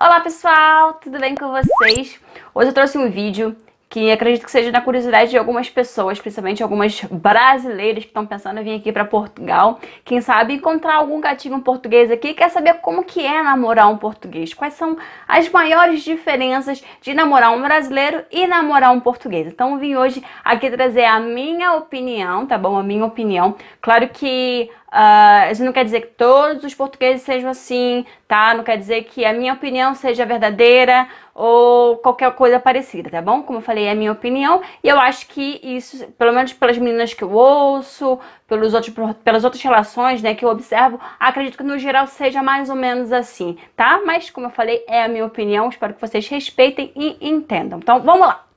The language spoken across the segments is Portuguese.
Olá pessoal, tudo bem com vocês? Hoje eu trouxe um vídeo que acredito que seja na curiosidade de algumas pessoas, principalmente algumas brasileiras que estão pensando em vir aqui para Portugal. Quem sabe encontrar algum gatinho português aqui quer saber como que é namorar um português. Quais são as maiores diferenças de namorar um brasileiro e namorar um português. Então eu vim hoje aqui trazer a minha opinião, tá bom? A minha opinião. Claro que Uh, isso não quer dizer que todos os portugueses sejam assim, tá? Não quer dizer que a minha opinião seja verdadeira ou qualquer coisa parecida, tá bom? Como eu falei, é a minha opinião e eu acho que isso, pelo menos pelas meninas que eu ouço, pelos outros, pelas outras relações, né, que eu observo, acredito que no geral seja mais ou menos assim, tá? Mas, como eu falei, é a minha opinião, espero que vocês respeitem e entendam. Então, vamos lá!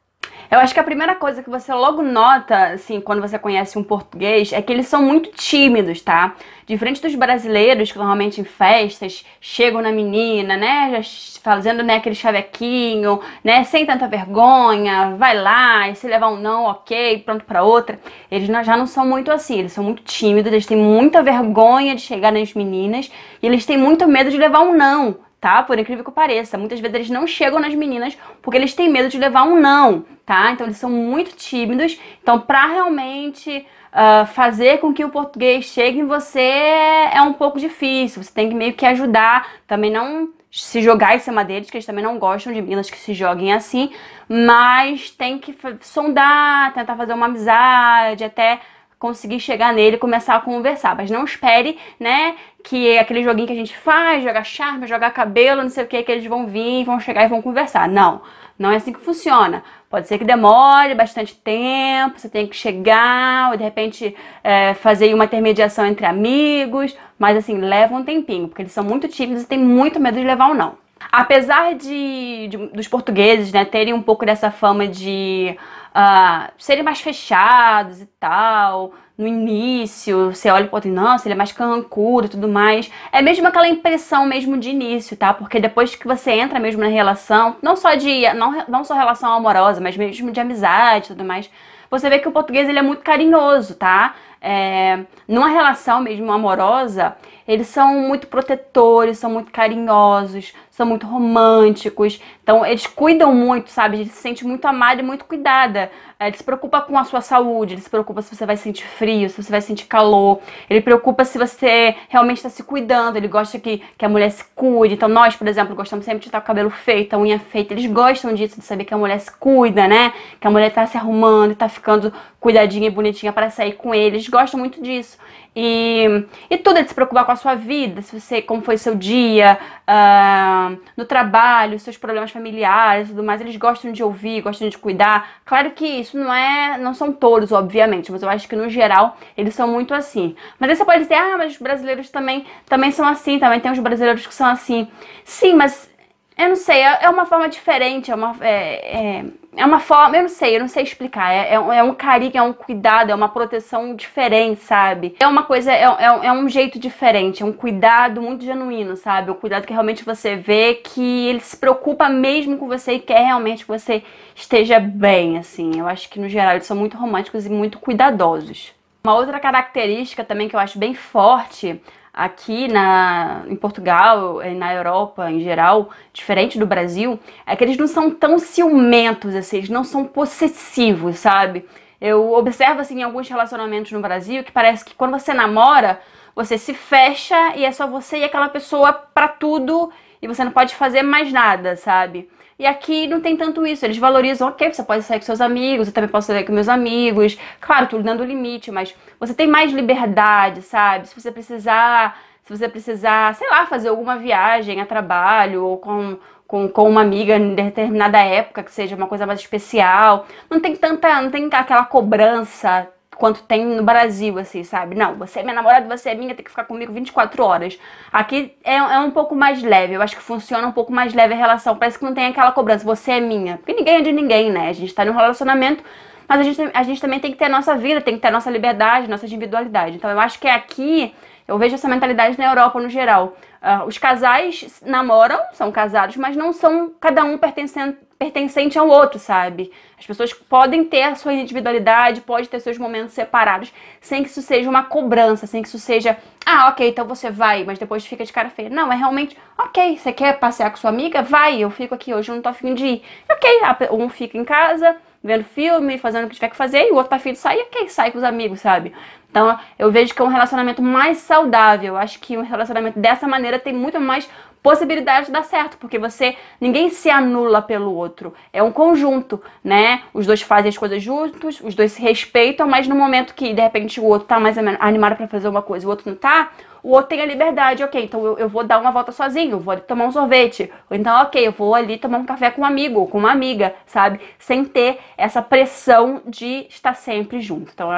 Eu acho que a primeira coisa que você logo nota, assim, quando você conhece um português, é que eles são muito tímidos, tá? Diferente dos brasileiros, que normalmente em festas chegam na menina, né? Fazendo né, aquele chavequinho, né? Sem tanta vergonha, vai lá, e se levar um não, ok, pronto pra outra. Eles já não são muito assim, eles são muito tímidos, eles têm muita vergonha de chegar nas meninas e eles têm muito medo de levar um não, tá? Por incrível que pareça. Muitas vezes eles não chegam nas meninas porque eles têm medo de levar um não, tá? Então eles são muito tímidos. Então, pra realmente uh, fazer com que o português chegue em você é um pouco difícil. Você tem que meio que ajudar, também não se jogar em cima deles, que eles também não gostam de meninas que se joguem assim, mas tem que sondar, tentar fazer uma amizade, até conseguir chegar nele e começar a conversar. Mas não espere, né, que aquele joguinho que a gente faz, jogar charme, jogar cabelo, não sei o que, que eles vão vir, vão chegar e vão conversar. Não, não é assim que funciona. Pode ser que demore bastante tempo, você tenha que chegar, ou de repente é, fazer uma intermediação entre amigos, mas assim, leva um tempinho, porque eles são muito tímidos e têm muito medo de levar o um não. Apesar de, de, dos portugueses né, terem um pouco dessa fama de uh, serem mais fechados e tal, no início, você olha e pô, assim, nossa, ele é mais carrancudo e tudo mais. É mesmo aquela impressão mesmo de início, tá? Porque depois que você entra mesmo na relação, não só de não, não só relação amorosa, mas mesmo de amizade e tudo mais, você vê que o português ele é muito carinhoso, tá? É, numa relação mesmo amorosa, eles são muito protetores, são muito carinhosos, são muito românticos. Então, eles cuidam muito, sabe? A gente se sente muito amada e muito cuidada. É, ele se preocupa com a sua saúde, ele se preocupa se você vai sentir frio, se você vai sentir calor. Ele preocupa se você realmente está se cuidando, ele gosta que, que a mulher se cuide. Então, nós, por exemplo, gostamos sempre de estar com o cabelo feito, a unha feita. Eles gostam disso, de saber que a mulher se cuida, né? Que a mulher está se arrumando, está ficando cuidadinha e bonitinha para sair com ele. Eles gostam muito disso. E, e tudo é de se preocupar com a sua vida, se você, como foi seu dia. Uh, no trabalho, seus problemas familiares e tudo mais, eles gostam de ouvir, gostam de cuidar. Claro que isso não é, não são todos, obviamente, mas eu acho que no geral eles são muito assim. Mas aí você pode dizer, ah, mas os brasileiros também, também são assim, também tem os brasileiros que são assim. Sim, mas eu não sei, é, é uma forma diferente, é uma. É, é, é uma forma, eu não sei, eu não sei explicar. É, é, é, um carinho, é um cuidado, é uma proteção diferente, sabe? É uma coisa, é, é, é um jeito diferente, é um cuidado muito genuíno, sabe? O cuidado que realmente você vê que ele se preocupa mesmo com você e quer realmente que você esteja bem, assim. Eu acho que no geral eles são muito românticos e muito cuidadosos. Uma outra característica também que eu acho bem forte aqui na, em Portugal e eh, na Europa em geral, diferente do Brasil, é que eles não são tão ciumentos, assim, eles não são possessivos, sabe? Eu observo assim em alguns relacionamentos no Brasil que parece que quando você namora, você se fecha e é só você e aquela pessoa para tudo e você não pode fazer mais nada, sabe? E aqui não tem tanto isso. Eles valorizam, ok, você pode sair com seus amigos, eu também posso sair com meus amigos. Claro, tudo dando limite, mas você tem mais liberdade, sabe? Se você precisar, se você precisar, sei lá, fazer alguma viagem a trabalho ou com com, com uma amiga em determinada época, que seja uma coisa mais especial. Não tem tanta, não tem aquela cobrança quanto tem no Brasil, assim, sabe? Não, você é minha namorada, você é minha, tem que ficar comigo 24 horas. Aqui é, é um pouco mais leve, eu acho que funciona um pouco mais leve a relação. Parece que não tem aquela cobrança, você é minha. Porque ninguém é de ninguém, né? A gente tá num relacionamento, mas a gente, a gente também tem que ter a nossa vida, tem que ter a nossa liberdade, nossa individualidade. Então eu acho que é aqui eu vejo essa mentalidade na Europa no geral. Uh, os casais namoram, são casados, mas não são cada um pertencendo pertencente ao outro, sabe? As pessoas podem ter a sua individualidade, podem ter seus momentos separados, sem que isso seja uma cobrança, sem que isso seja, ah, ok, então você vai, mas depois fica de cara feia. Não, é realmente, ok, você quer passear com sua amiga? Vai, eu fico aqui hoje, eu não tô afim de ir. Ok, um fica em casa, vendo filme, fazendo o que tiver que fazer, e o outro tá afim de sair, ok, sai com os amigos, sabe? Então eu vejo que é um relacionamento mais saudável. acho que um relacionamento dessa maneira tem muito mais possibilidade de dar certo, porque você ninguém se anula pelo outro. É um conjunto, né? Os dois fazem as coisas juntos, os dois se respeitam, mas no momento que de repente o outro tá mais animado para fazer uma coisa, o outro não tá, o outro tem a liberdade, ok, então eu, eu vou dar uma volta sozinho, vou ali tomar um sorvete, ou então, ok, eu vou ali tomar um café com um amigo, com uma amiga, sabe? Sem ter essa pressão de estar sempre junto. Então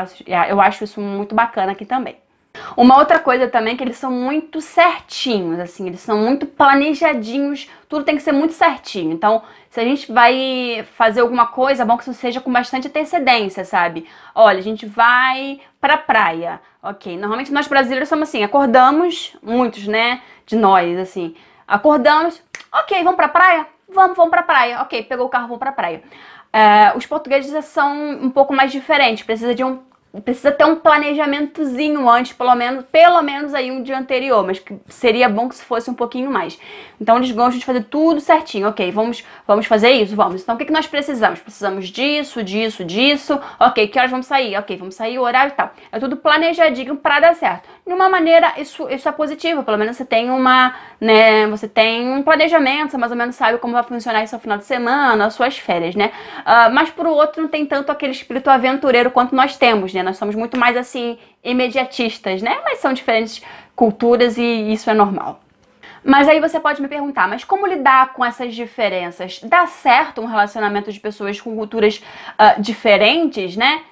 eu acho isso muito bacana aqui também. Uma outra coisa também é que eles são muito certinhos, assim, eles são muito planejadinhos, tudo tem que ser muito certinho. Então, se a gente vai fazer alguma coisa, é bom que isso seja com bastante antecedência, sabe? Olha, a gente vai pra praia, ok? Normalmente nós brasileiros somos assim, acordamos, muitos, né, de nós, assim, acordamos, ok, vamos pra praia? Vamos, vamos pra praia, ok, pegou o carro, vamos pra praia. Uh, os portugueses são um pouco mais diferentes, precisa de um precisa ter um planejamentozinho antes, pelo menos, pelo menos aí um dia anterior, mas seria bom que se fosse um pouquinho mais. Então eles gostam de fazer tudo certinho, ok, vamos, vamos fazer isso, vamos. Então o que, que nós precisamos? Precisamos disso, disso, disso, ok, que horas vamos sair? Ok, vamos sair, o horário e tal. É tudo planejadinho para dar certo. De uma maneira, isso, isso é positivo, pelo menos você tem uma, né, você tem um planejamento, você mais ou menos sabe como vai funcionar isso ao final de semana, as suas férias, né? Uh, mas pro outro não tem tanto aquele espírito aventureiro quanto nós temos, né? Nós somos muito mais assim imediatistas, né? Mas são diferentes culturas e isso é normal. Mas aí você pode me perguntar, mas como lidar com essas diferenças? Dá certo um relacionamento de pessoas com culturas uh, diferentes, né?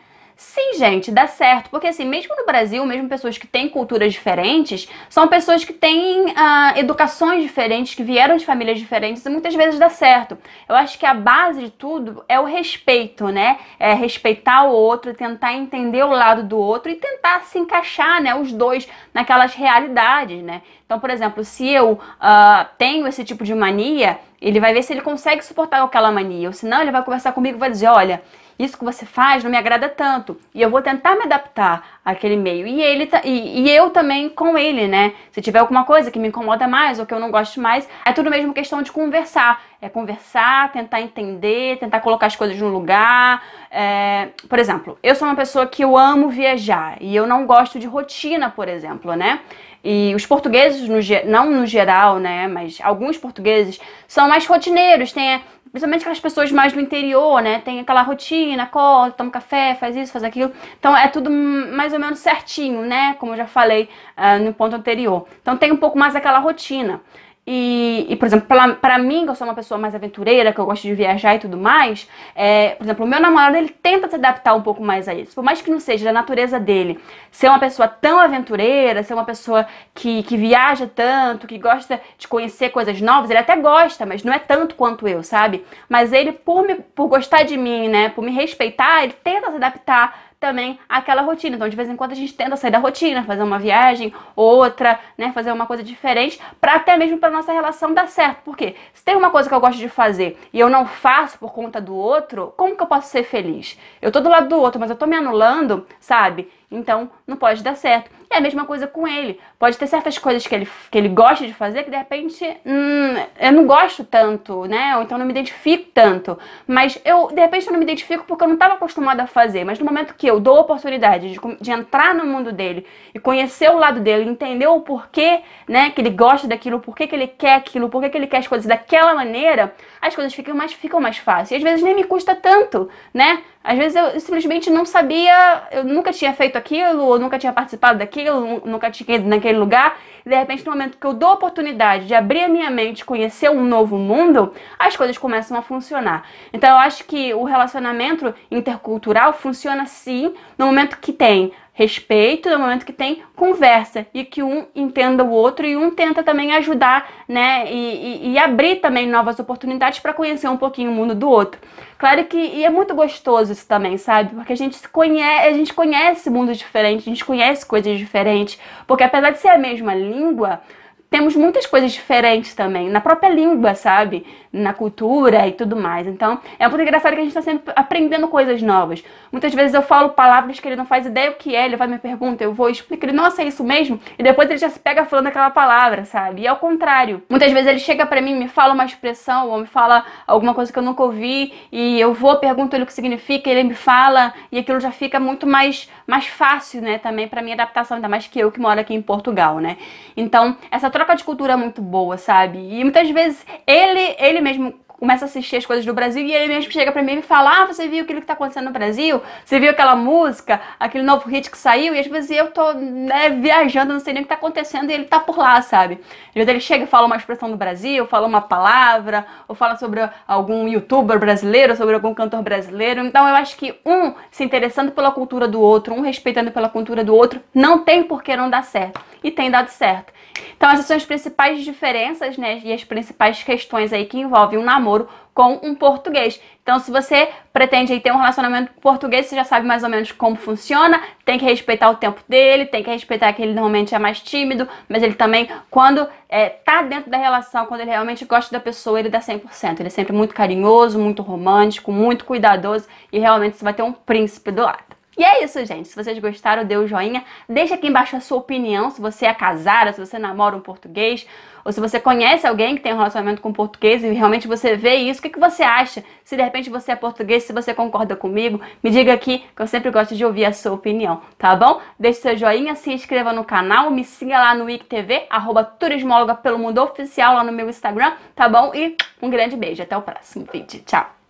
Sim, gente, dá certo. Porque assim, mesmo no Brasil, mesmo pessoas que têm culturas diferentes, são pessoas que têm ah, educações diferentes, que vieram de famílias diferentes e muitas vezes dá certo. Eu acho que a base de tudo é o respeito, né? É respeitar o outro, tentar entender o lado do outro e tentar se encaixar, né, os dois naquelas realidades, né? Então, por exemplo, se eu ah, tenho esse tipo de mania, ele vai ver se ele consegue suportar aquela mania. Ou se não, ele vai conversar comigo e vai dizer, olha, isso que você faz não me agrada tanto e eu vou tentar me adaptar àquele meio. E ele e, e eu também com ele, né? Se tiver alguma coisa que me incomoda mais ou que eu não gosto mais, é tudo mesmo questão de conversar é conversar, tentar entender, tentar colocar as coisas no lugar. É, por exemplo, eu sou uma pessoa que eu amo viajar e eu não gosto de rotina, por exemplo, né? E os portugueses, no, não no geral, né? Mas alguns portugueses são mais rotineiros, tem, principalmente aquelas pessoas mais do interior, né? Tem aquela rotina, acorda, toma café, faz isso, faz aquilo. Então é tudo mais ou menos certinho, né? Como eu já falei uh, no ponto anterior. Então tem um pouco mais aquela rotina. E, e, por exemplo, para mim, que eu sou uma pessoa mais aventureira, que eu gosto de viajar e tudo mais, é, por exemplo, o meu namorado ele tenta se adaptar um pouco mais a isso. Por mais que não seja da natureza dele ser uma pessoa tão aventureira, ser uma pessoa que, que viaja tanto, que gosta de conhecer coisas novas, ele até gosta, mas não é tanto quanto eu, sabe? Mas ele, por, me, por gostar de mim, né, por me respeitar, ele tenta se adaptar também aquela rotina. Então, de vez em quando a gente tenta sair da rotina, fazer uma viagem, outra, né, fazer uma coisa diferente, para até mesmo para nossa relação dar certo. Porque se tem uma coisa que eu gosto de fazer e eu não faço por conta do outro, como que eu posso ser feliz? Eu tô do lado do outro, mas eu tô me anulando, sabe? Então, não pode dar certo. É a mesma coisa com ele. Pode ter certas coisas que ele, que ele gosta de fazer que de repente hum, eu não gosto tanto, né? Ou então não me identifico tanto. Mas eu, de repente, eu não me identifico porque eu não estava acostumada a fazer. Mas no momento que eu dou a oportunidade de, de entrar no mundo dele e conhecer o lado dele, entender o porquê, né, que ele gosta daquilo, por que ele quer aquilo, por que ele quer as coisas daquela maneira, as coisas ficam mais, ficam mais fáceis. E às vezes nem me custa tanto, né? Às vezes eu simplesmente não sabia, eu nunca tinha feito aquilo, ou nunca tinha participado daquilo, nunca tinha ido naquele lugar. E de repente, no momento que eu dou a oportunidade de abrir a minha mente, conhecer um novo mundo, as coisas começam a funcionar. Então eu acho que o relacionamento intercultural funciona sim no momento que tem respeito, no momento que tem conversa e que um entenda o outro e um tenta também ajudar, né? E, e, e abrir também novas oportunidades para conhecer um pouquinho o mundo do outro. Claro que é muito gostoso isso também, sabe? Porque a gente se conhece, a gente conhece mundos diferentes, a gente conhece coisas diferentes. Porque apesar de ser a mesma língua, temos muitas coisas diferentes também, na própria língua, sabe? Na cultura e tudo mais. Então, é muito engraçado que a gente está sempre aprendendo coisas novas. Muitas vezes eu falo palavras que ele não faz ideia o que é, ele vai me perguntar eu vou explicar, ele, nossa, é isso mesmo? E depois ele já se pega falando aquela palavra, sabe? E ao é contrário. Muitas vezes ele chega para mim, me fala uma expressão, ou me fala alguma coisa que eu nunca ouvi, e eu vou, pergunto ele o que significa, ele me fala, e aquilo já fica muito mais, mais fácil, né, também para minha adaptação, ainda mais que eu que moro aqui em Portugal, né? Então, essa troca troca de cultura é muito boa, sabe? E muitas vezes ele, ele mesmo começa a assistir as coisas do Brasil e ele mesmo chega pra mim e fala: Ah, você viu aquilo que tá acontecendo no Brasil? Você viu aquela música, aquele novo hit que saiu? E às vezes eu tô né, viajando, não sei nem o que tá acontecendo e ele tá por lá, sabe? Às vezes ele chega e fala uma expressão do Brasil, fala uma palavra, ou fala sobre algum youtuber brasileiro, sobre algum cantor brasileiro. Então eu acho que um se interessando pela cultura do outro, um respeitando pela cultura do outro, não tem por que não dar certo. E tem dado certo. Então essas são as principais diferenças, né? E as principais questões aí que envolvem um namoro namoro com um português. Então, se você pretende ter um relacionamento com português, você já sabe mais ou menos como funciona, tem que respeitar o tempo dele, tem que respeitar que ele normalmente é mais tímido, mas ele também, quando é, tá dentro da relação, quando ele realmente gosta da pessoa, ele dá 100%. Ele é sempre muito carinhoso, muito romântico, muito cuidadoso e realmente você vai ter um príncipe do lado. E é isso, gente. Se vocês gostaram, dê o um joinha. Deixa aqui embaixo a sua opinião, se você é casada, se você namora um português, ou se você conhece alguém que tem um relacionamento com português e realmente você vê isso, o que, que você acha? Se de repente você é português, se você concorda comigo, me diga aqui que eu sempre gosto de ouvir a sua opinião, tá bom? Deixe seu joinha, se inscreva no canal, me siga lá no ICTV, arroba turismóloga pelo mundo oficial lá no meu Instagram, tá bom? E um grande beijo, até o próximo vídeo. Tchau!